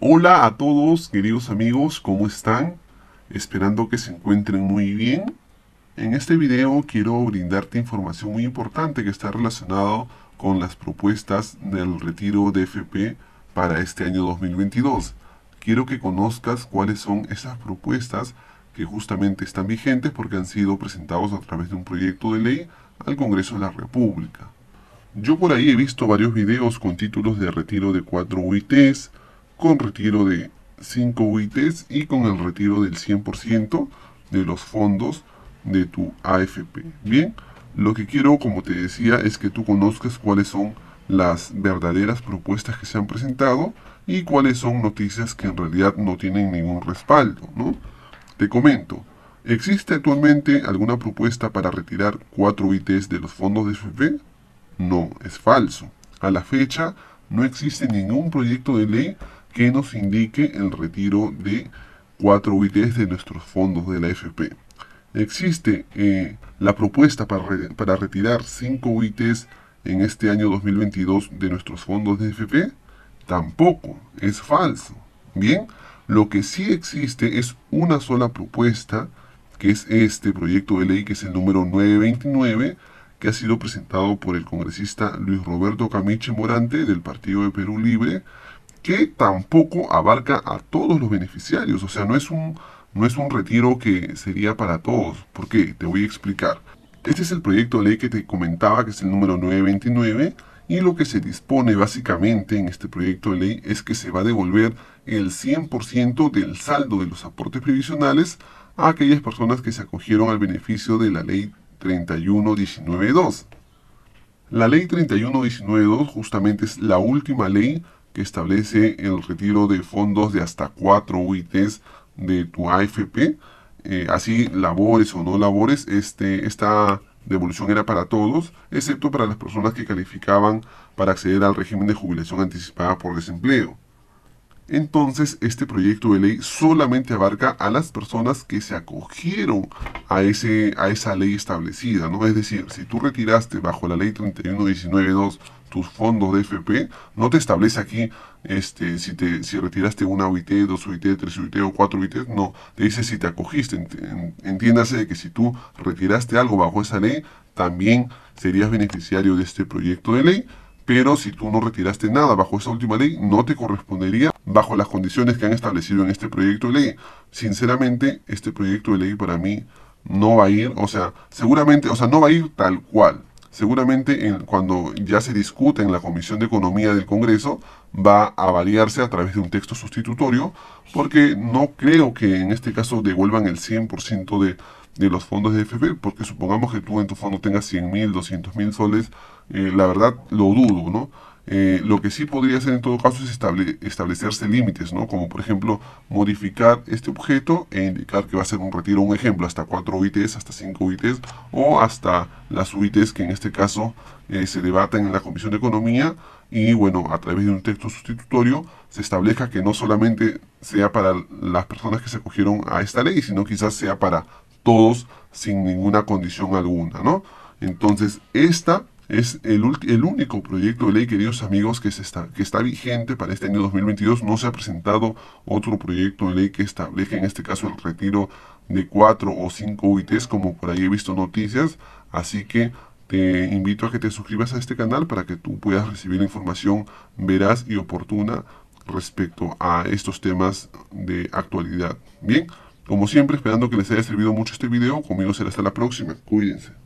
Hola a todos, queridos amigos, ¿cómo están? Esperando que se encuentren muy bien. En este video quiero brindarte información muy importante que está relacionado con las propuestas del retiro de FP para este año 2022. Quiero que conozcas cuáles son esas propuestas que justamente están vigentes porque han sido presentados a través de un proyecto de ley al Congreso de la República. Yo por ahí he visto varios videos con títulos de retiro de 4 UITs, con retiro de 5 UITs y con el retiro del 100% de los fondos de tu AFP. Bien, lo que quiero, como te decía, es que tú conozcas cuáles son las verdaderas propuestas que se han presentado y cuáles son noticias que en realidad no tienen ningún respaldo. ¿no? Te comento, ¿existe actualmente alguna propuesta para retirar 4 UITs de los fondos de AFP? No, es falso. A la fecha no existe ningún proyecto de ley que nos indique el retiro de cuatro UITs de nuestros fondos de la AFP. Existe eh, la propuesta para, para retirar cinco UITs en este año 2022 de nuestros fondos de AFP. Tampoco, es falso. Bien, lo que sí existe es una sola propuesta, que es este proyecto de ley, que es el número 929, que ha sido presentado por el congresista Luis Roberto Camiche Morante del Partido de Perú Libre, que tampoco abarca a todos los beneficiarios. O sea, no es un, no es un retiro que sería para todos. ¿Por qué? Te voy a explicar. Este es el proyecto de ley que te comentaba, que es el número 929, y lo que se dispone básicamente en este proyecto de ley es que se va a devolver el 100% del saldo de los aportes previsionales a aquellas personas que se acogieron al beneficio de la ley 31192. La ley 31192 justamente es la última ley establece el retiro de fondos de hasta cuatro UITs de tu AFP. Eh, así labores o no labores, este, esta devolución era para todos, excepto para las personas que calificaban para acceder al régimen de jubilación anticipada por desempleo. Entonces, este proyecto de ley solamente abarca a las personas que se acogieron a, ese, a esa ley establecida, ¿no? Es decir, si tú retiraste bajo la ley 31192 tus fondos de FP, no te establece aquí este, si, te, si retiraste una UIT, dos UIT, tres UIT o cuatro UIT, no, te dice si te acogiste, entiéndase que si tú retiraste algo bajo esa ley, también serías beneficiario de este proyecto de ley, pero si tú no retiraste nada bajo esa última ley, no te correspondería bajo las condiciones que han establecido en este proyecto de ley. Sinceramente, este proyecto de ley para mí no va a ir, o sea, seguramente, o sea, no va a ir tal cual, seguramente cuando ya se discute en la Comisión de Economía del Congreso va a variarse a través de un texto sustitutorio, porque no creo que en este caso devuelvan el 100% de, de los fondos de FP, porque supongamos que tú en tu fondo tengas 100 mil, 200 mil soles, eh, la verdad lo dudo, ¿no? Eh, lo que sí podría hacer en todo caso es establecerse límites, ¿no? Como por ejemplo modificar este objeto e indicar que va a ser un retiro, un ejemplo, hasta 4 UITs, hasta 5 UITs o hasta las UITs que en este caso eh, se debaten en la Comisión de Economía y bueno, a través de un texto sustitutorio se establezca que no solamente sea para las personas que se acogieron a esta ley, sino quizás sea para todos sin ninguna condición alguna, ¿no? Entonces, esta es el, el, único proyecto de ley, queridos amigos, que, está, que está vigente para este año 2022. No se ha presentado otro proyecto de ley que establezca, en este caso, el retiro de cuatro o cinco UITs, como por ahí he visto noticias. Así que te invito a que te suscribas a este canal para que tú puedas recibir información veraz y oportuna respecto a estos temas de actualidad. Bien. Como siempre, esperando que les haya servido mucho este video, conmigo será hasta la próxima. Cuídense.